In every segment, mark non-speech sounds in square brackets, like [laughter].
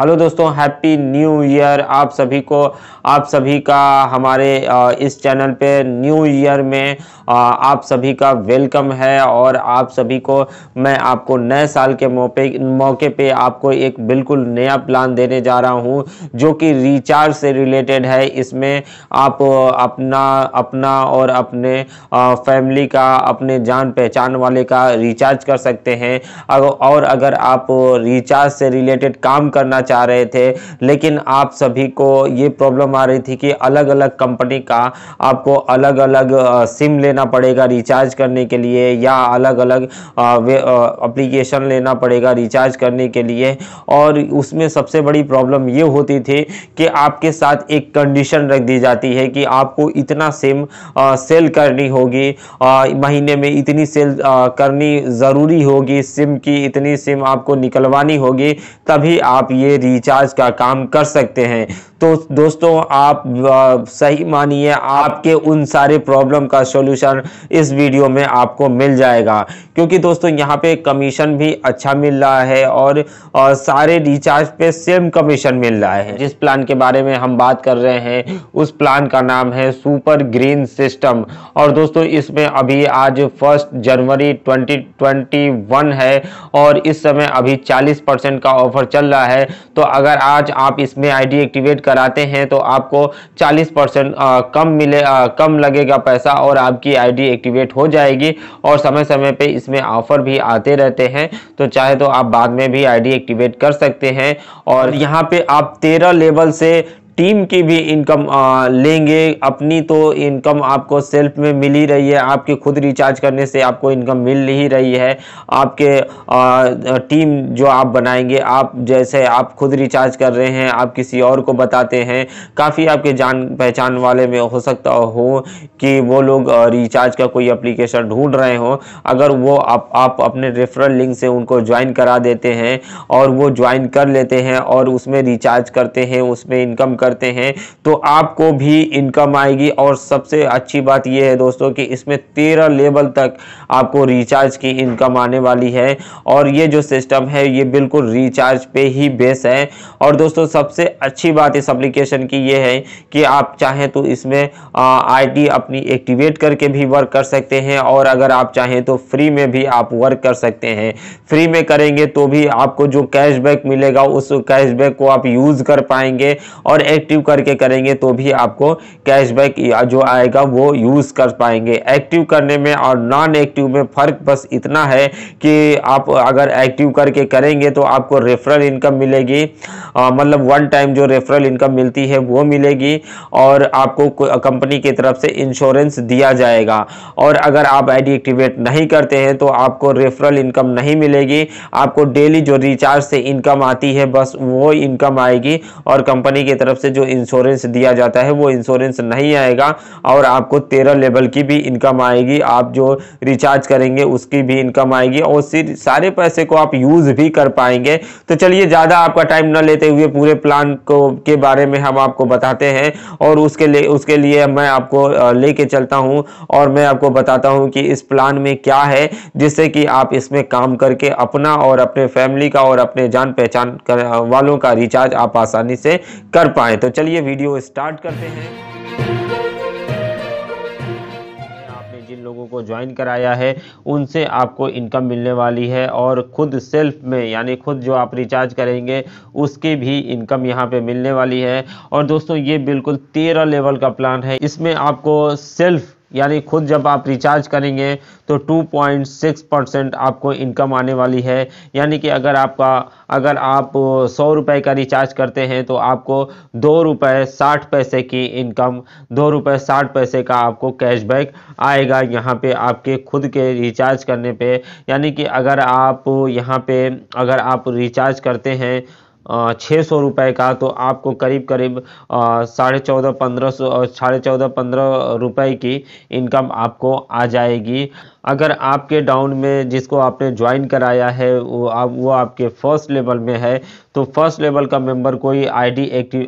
hello दोस्तों happy new year आप सभी को आप सभी का हमारे इस चैनल पे न्यू ईयर में आप सभी का वेलकम है और आप सभी को मैं आपको नए साल के मौके मौके पे आपको एक बिल्कुल नया प्लान देने जा रहा हूँ जो कि रिचार्ज से रिलेटेड है इसमें आप अपना अपना और अपने फैमिली का अपने जान पहचान वाले का रिचार्ज कर सकते हैं और अगर आप रिचार्ज से रिलेटेड काम करना चाह रहे थे लेकिन आप सभी को ये प्रॉब्लम आ रही थी कि अलग अलग कंपनी का आपको अलग अलग सिम लेना पड़ेगा रिचार्ज करने के लिए या अलग अलग अप्लीकेशन लेना पड़ेगा रिचार्ज करने के लिए और उसमें सबसे बड़ी प्रॉब्लम ये होती थी कि आपके साथ एक कंडीशन रख दी जाती है कि आपको इतना सिम सेल करनी होगी महीने में इतनी सेल करनी ज़रूरी होगी सिम की इतनी सिम आपको निकलवानी होगी तभी आप ये रिचार्ज का काम कर सकते हैं तो दोस्तों आप सही मानिए आपके उन सारे प्रॉब्लम का सॉल्यूशन इस वीडियो में आपको मिल जाएगा क्योंकि दोस्तों यहाँ पे कमीशन भी अच्छा मिल रहा है और सारे रिचार्ज पे सेम कमीशन मिल रहा है जिस प्लान के बारे में हम बात कर रहे हैं उस प्लान का नाम है सुपर ग्रीन सिस्टम और दोस्तों इसमें अभी आज फर्स्ट जनवरी 2021 है और इस समय अभी 40 परसेंट का ऑफर चल रहा है तो अगर आज आप इसमें आईडी एक्टिवेट कराते हैं तो आपको 40 परसेंट कम मिले आ, कम लगेगा पैसा और आपकी आईडी एक्टिवेट हो जाएगी और समय समय पे इसमें ऑफर भी आते रहते हैं तो चाहे तो आप बाद में भी आईडी एक्टिवेट कर सकते हैं और यहाँ पे आप 13 लेवल से टीम की भी इनकम लेंगे अपनी तो इनकम आपको सेल्फ में मिल ही रही है आपके खुद रिचार्ज करने से आपको इनकम मिल ही रही है आपके टीम जो आप बनाएंगे आप जैसे आप खुद रिचार्ज कर रहे हैं आप किसी और को बताते हैं काफ़ी आपके जान पहचान वाले में हो सकता हो कि वो लोग रिचार्ज का कोई अप्लीकेशन ढूंढ रहे हों अगर वो आप आप अपने रेफरल लिंक से उनको ज्वाइन करा देते हैं और वो ज्वाइन कर लेते हैं और उसमें रिचार्ज करते हैं उसमें इनकम कर करते हैं तो आपको भी इनकम आएगी और सबसे अच्छी बात यह है दोस्तों कि इसमें तेरह लेवल तक आपको रिचार्ज की इनकम आने वाली है और ये जो सिस्टम है ये बिल्कुल रिचार्ज पे ही बेस है और दोस्तों सबसे अच्छी बात इस अप्लीकेशन की ये है कि आप चाहें तो इसमें आई अपनी एक्टिवेट करके भी वर्क कर सकते हैं और अगर आप चाहें तो फ्री में भी आप वर्क कर सकते हैं फ्री में करेंगे तो भी आपको जो कैशबैक मिलेगा उस कैशबैक को आप यूज़ कर पाएंगे और एक इनएक्टिव करके करेंगे तो भी आपको कैशबैक जो आएगा वो यूज़ कर पाएंगे एक्टिव करने में और नॉन एक्टिव में फ़र्क बस इतना है कि आप अगर एक्टिव करके करेंगे तो आपको रेफरल इनकम मिलेगी मतलब वन टाइम जो रेफरल इनकम मिलती है वो मिलेगी और आपको कंपनी की तरफ से इंश्योरेंस दिया जाएगा और अगर आप आईडी एक्टिवेट नहीं करते हैं तो आपको रेफरल इनकम नहीं मिलेगी आपको डेली जो रिचार्ज से इनकम आती है बस वो इनकम आएगी और कंपनी की तरफ तरफ से जो इंश्योरेंस दिया जाता है वो इंश्योरेंस नहीं आएगा और आपको तेरह लेवल की भी इनकम आएगी आप जो रिचार्ज करेंगे उसकी भी इनकम आएगी और सारे पैसे को आप यूज़ भी कर पाएंगे तो चलिए ज़्यादा आपका टाइम ना लेते हुए पूरे प्लान को के बारे में हम आपको बताते हैं और उसके लिए उसके लिए मैं आपको लेके चलता हूँ और मैं आपको बताता हूँ कि इस प्लान में क्या है जिससे कि आप इसमें काम करके अपना और अपने फैमिली का और अपने जान पहचान वालों का रिचार्ज आप आसानी से कर पाए आए तो चलिए वीडियो स्टार्ट करते हैं आपने जिन लोगों को ज्वाइन कराया है उनसे आपको इनकम मिलने वाली है और ख़ुद सेल्फ में यानी ख़ुद जो आप रिचार्ज करेंगे उसकी भी इनकम यहाँ पे मिलने वाली है और दोस्तों ये बिल्कुल तेरह लेवल का प्लान है इसमें आपको सेल्फ़ यानी खुद जब आप रिचार्ज करेंगे तो 2.6 परसेंट आपको इनकम आने वाली है यानी कि अगर आपका अगर आप सौ रुपये का रिचार्ज करते हैं तो आपको दो रुपये साठ पैसे की इनकम दो रुपये साठ पैसे का आपको कैशबैक आएगा यहाँ पे आपके खुद के रिचार्ज करने पे यानी कि अगर आप यहाँ पे अगर आप रिचार्ज करते हैं छः सौ रुपये का तो आपको करीब करीब साढ़े चौदह पंद्रह सौ साढ़े चौदह पंद्रह रुपये की इनकम आपको आ जाएगी अगर आपके डाउन में जिसको आपने ज्वाइन कराया है वो आप वो आपके फर्स्ट लेवल में है तो फर्स्ट लेवल का मेंबर कोई आईडी एक्टिव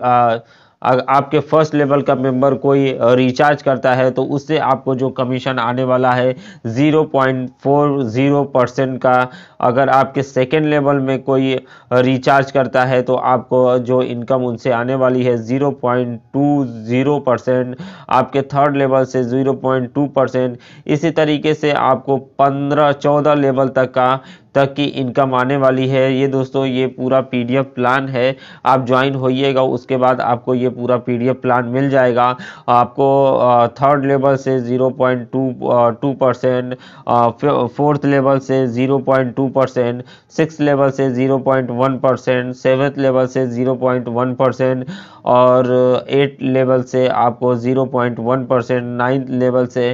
आपके फर्स्ट लेवल का मेंबर कोई रिचार्ज करता है तो उससे आपको जो कमीशन आने वाला है 0.40 परसेंट का अगर आपके सेकेंड लेवल में कोई रिचार्ज करता है तो आपको जो इनकम उनसे आने वाली है 0.20 परसेंट आपके थर्ड लेवल से 0.2 परसेंट इसी तरीके से आपको 15 14 लेवल तक का तक की इनकम आने वाली है ये दोस्तों ये पूरा पीडीएफ प्लान है आप ज्वाइन होइएगा उसके बाद आपको ये पूरा पीडीएफ प्लान मिल जाएगा आपको थर्ड लेवल से 0.2 टू परसेंट फोर्थ लेवल से 0.2 परसेंट सिक्स लेवल से 0.1 परसेंट सेवन्थ लेवल से 0.1 परसेंट और एट लेवल से आपको 0.1 परसेंट नाइन्थ लेवल से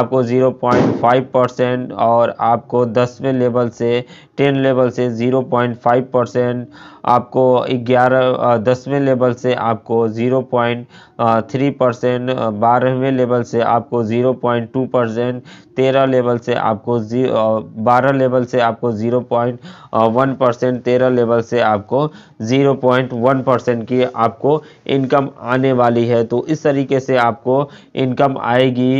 आपको 0.5 परसेंट और आपको दसवें लेवल से टेन लेवल से ज़ीरो पॉइंट फाइव परसेंट आपको ग्यारह दसवें लेवल से आपको ज़ीरो पॉइंट थ्री परसेंट बारहवें लेवल से आपको ज़ीरो पॉइंट टू परसेंट तेरह लेवल से आपको जी बारह लेवल से आपको ज़ीरो पॉइंट वन परसेंट तेरह लेवल से आपको ज़ीरो पॉइंट वन परसेंट की आपको इनकम आने वाली है तो इस तरीके से आपको इनकम आएगी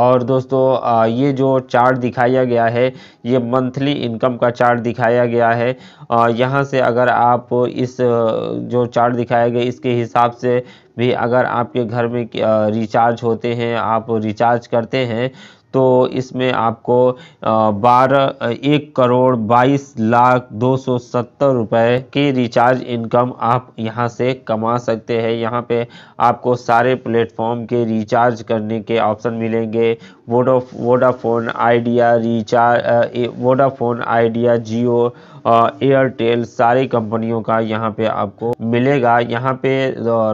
और दोस्तों ये जो चार्ट दिखाया गया है ये मंथली इनकम का चार्ट दिखाया गया है यहाँ से अगर आप इस जो चार्ट दिखाया गया इसके हिसाब से भी अगर आपके घर में रिचार्ज होते हैं आप रिचार्ज करते हैं तो इसमें आपको बारह एक करोड़ बाईस लाख दो सौ सत्तर रुपये की रिचार्ज इनकम आप यहां से कमा सकते हैं यहां पे आपको सारे प्लेटफॉर्म के रिचार्ज करने के ऑप्शन मिलेंगे Voda Vodafone Idea recharge Vodafone Idea Jio Airtel सारी कंपनियों का यहाँ पे आपको मिलेगा यहाँ पे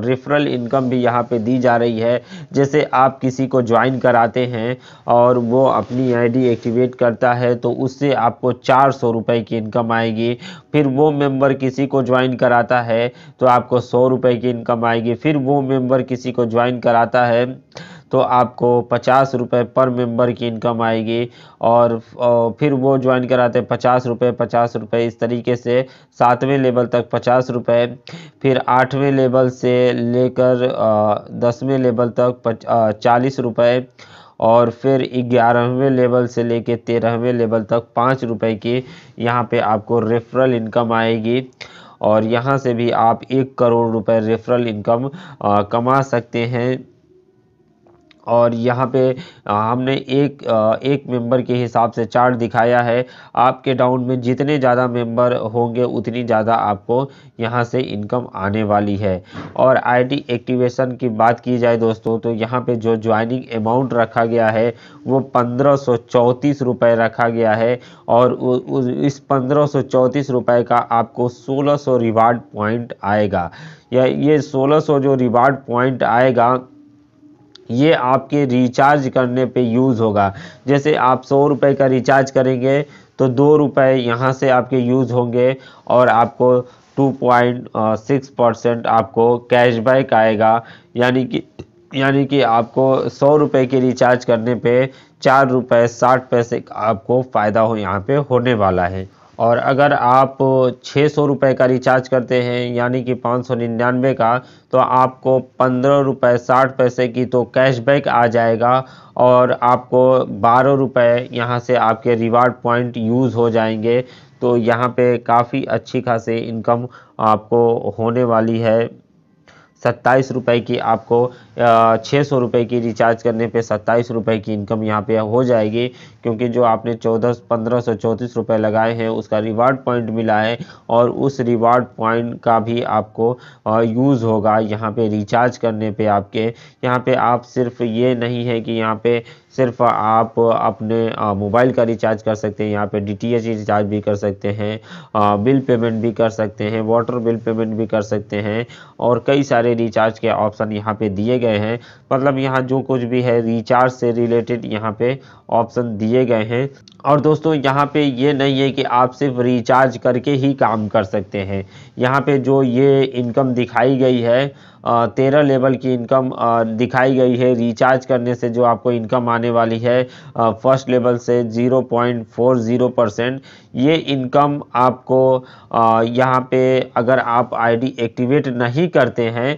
रेफरल इनकम भी यहाँ पे दी जा रही है जैसे आप किसी को ज्वाइन कराते हैं और और वो अपनी आईडी एक्टिवेट करता है तो उससे आपको चार सौ रुपये की इनकम आएगी फिर वो मेंबर किसी को ज्वाइन कराता है तो आपको सौ रुपये की इनकम आएगी फिर वो मेंबर किसी को ज्वाइन कराता है तो आपको पचास रुपये पर मेंबर की इनकम आएगी और फिर वो ज्वाइन कराते हैं पचास रुपये पचास रुपये इस तरीके से सातवें लेवल तक पचास रुपये फिर आठवें लेवल से लेकर दसवें लेवल तक चालीस रुपये और फिर ग्यारहवें लेवल से लेके तेरहवें लेवल तक पाँच रुपए की यहाँ पे आपको रेफरल इनकम आएगी और यहाँ से भी आप एक करोड़ रुपए रेफरल इनकम आ, कमा सकते हैं और यहाँ पे हमने एक एक मेंबर के हिसाब से चार्ट दिखाया है आपके डाउन में जितने ज़्यादा मेंबर होंगे उतनी ज़्यादा आपको यहाँ से इनकम आने वाली है और आईडी एक्टिवेशन की बात की जाए दोस्तों तो यहाँ पे जो ज्वाइनिंग अमाउंट रखा गया है वो पंद्रह सौ रखा गया है और इस पंद्रह सौ का आपको सोलह सौ रिवार्ड पॉइंट आएगा या ये सोलह जो रिवार्ड पॉइंट आएगा ये आपके रिचार्ज करने पे यूज़ होगा जैसे आप सौ रुपये का रिचार्ज करेंगे तो दो रुपये यहाँ से आपके यूज़ होंगे और आपको 2.6 परसेंट आपको कैशबैक आएगा यानी कि यानी कि आपको सौ रुपये के रिचार्ज करने पे चार रुपये साठ पैसे का आपको फ़ायदा हो यहाँ पे होने वाला है और अगर आप छः सौ रुपये का रिचार्ज करते हैं यानी कि पाँच सौ निन्यानवे का तो आपको पंद्रह रुपये साठ पैसे की तो कैशबैक आ जाएगा और आपको बारह रुपये यहाँ से आपके रिवार्ड पॉइंट यूज़ हो जाएंगे तो यहाँ पे काफ़ी अच्छी खासी इनकम आपको होने वाली है सत्ताईस रुपये की आपको छः सौ रुपये की रिचार्ज करने पे सत्ताईस रुपये की इनकम यहाँ पे हो जाएगी क्योंकि जो आपने चौदह पंद्रह सौ चौंतीस रुपये लगाए हैं उसका रिवार्ड पॉइंट मिला है और उस रिवार्ड पॉइंट का भी आपको यूज़ होगा यहाँ पे रिचार्ज करने पे आपके यहाँ पे आप सिर्फ ये नहीं है कि यहाँ पे सिर्फ आप अपने मोबाइल का रिचार्ज कर सकते हैं यहाँ पे डी रिचार्ज भी कर सकते हैं बिल पेमेंट भी कर सकते हैं वाटर बिल पेमेंट भी कर सकते हैं और कई सारे सारे रिचार्ज के ऑप्शन यहाँ पे दिए गए हैं मतलब यहाँ जो कुछ भी है रिचार्ज से रिलेटेड यहाँ पे ऑप्शन दिए गए हैं और दोस्तों यहाँ पे ये नहीं है कि आप सिर्फ रिचार्ज करके ही काम कर सकते हैं यहाँ पे जो ये इनकम दिखाई गई है तेरह लेवल की इनकम दिखाई गई है रिचार्ज करने से जो आपको इनकम आने वाली है फर्स्ट लेवल से zero point four zero percent ये इनकम आपको यहाँ पे अगर आप आईडी एक्टिवेट नहीं करते हैं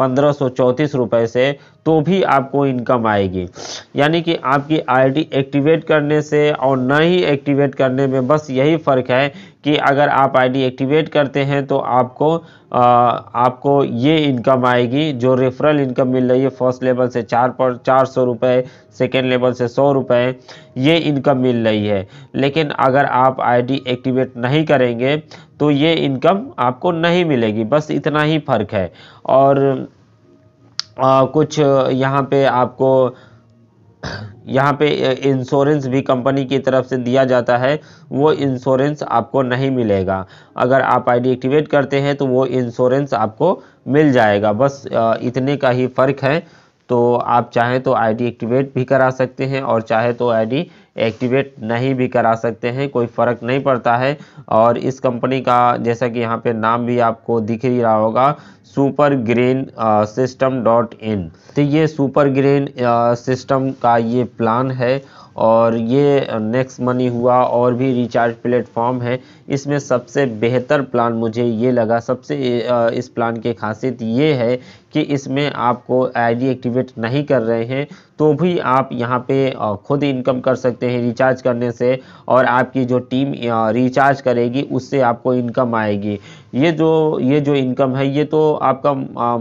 पंद्रह सौ चौंतीस रुपये से तो भी आपको इनकम आएगी यानी कि आपकी आईडी एक्टिवेट करने से और ना ही एक्टिवेट करने में बस यही फ़र्क है कि अगर आप आईडी एक्टिवेट करते हैं तो आपको आ, आपको ये इनकम आएगी जो रेफरल इनकम मिल रही है फर्स्ट लेवल से चार पर चार सौ रुपये सेकेंड लेवल से सौ रुपये ये इनकम मिल रही है लेकिन अगर आप आईडी एक्टिवेट नहीं करेंगे तो ये इनकम आपको नहीं मिलेगी बस इतना ही फ़र्क है और आ, कुछ यहाँ पे आपको [clears throat] यहाँ पे इंश्योरेंस भी कंपनी की तरफ से दिया जाता है वो इंश्योरेंस आपको नहीं मिलेगा अगर आप आईडी एक्टिवेट करते हैं तो वो इंश्योरेंस आपको मिल जाएगा बस इतने का ही फ़र्क है तो आप चाहे तो आईडी एक्टिवेट भी करा सकते हैं और चाहे तो आईडी एक्टिवेट नहीं भी करा सकते हैं कोई फ़र्क नहीं पड़ता है और इस कंपनी का जैसा कि यहाँ पे नाम भी आपको दिख ही रहा होगा super green system dot in तो ये सुपर ग्रीन सिस्टम का ये प्लान है और ये नेक्स्ट मनी हुआ और भी रिचार्ज प्लेटफॉर्म है इसमें सबसे बेहतर प्लान मुझे ये लगा सबसे इस प्लान की खासियत ये है कि इसमें आपको आई एक्टिवेट नहीं कर रहे हैं तो भी आप यहाँ पे खुद इनकम कर सकते हैं रिचार्ज करने से और आपकी जो टीम रिचार्ज करेगी उससे आपको इनकम आएगी ये जो ये जो इनकम है ये तो आपका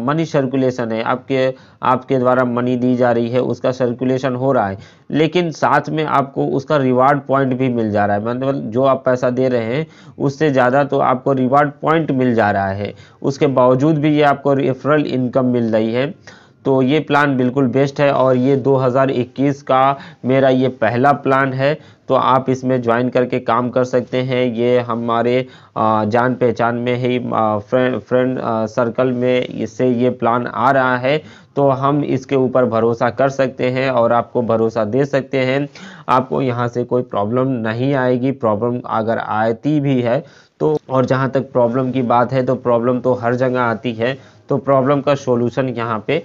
मनी सर्कुलेशन है आपके आपके द्वारा मनी दी जा रही है उसका सर्कुलेशन हो रहा है लेकिन साथ में आपको उसका रिवार्ड पॉइंट भी मिल जा रहा है मतलब जो आप पैसा दे रहे हैं उससे ज़्यादा तो आपको रिवार्ड पॉइंट मिल जा रहा है उसके बावजूद भी ये आपको रेफरल इनकम मिल रही है तो ये प्लान बिल्कुल बेस्ट है और ये 2021 का मेरा ये पहला प्लान है तो आप इसमें ज्वाइन करके काम कर सकते हैं ये हमारे जान पहचान में ही फ्रेंड फ्रेंड सर्कल में इससे ये प्लान आ रहा है तो हम इसके ऊपर भरोसा कर सकते हैं और आपको भरोसा दे सकते हैं आपको यहाँ से कोई प्रॉब्लम नहीं आएगी प्रॉब्लम अगर आती भी है तो और जहाँ तक प्रॉब्लम की बात है तो प्रॉब्लम तो हर जगह आती है तो प्रॉब्लम का सॉल्यूशन यहाँ पे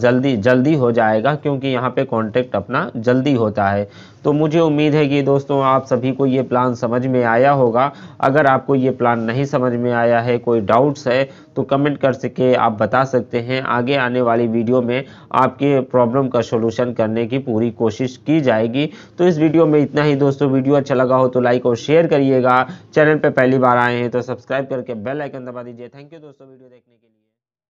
जल्दी जल्दी हो जाएगा क्योंकि यहाँ पे कॉन्टेक्ट अपना जल्दी होता है तो मुझे उम्मीद है कि दोस्तों आप सभी को ये प्लान समझ में आया होगा अगर आपको ये प्लान नहीं समझ में आया है कोई डाउट्स है तो कमेंट कर सके आप बता सकते हैं आगे आने वाली वीडियो में आपके प्रॉब्लम का सोल्यूशन करने की पूरी कोशिश की जाएगी तो इस वीडियो में इतना ही दोस्तों वीडियो अच्छा लगा हो तो लाइक और शेयर करिएगा चैनल पर पहली बार आए हैं तो सब्सक्राइब करके बेल आइकन दबा दीजिए थैंक यू दोस्तों वीडियो देखने के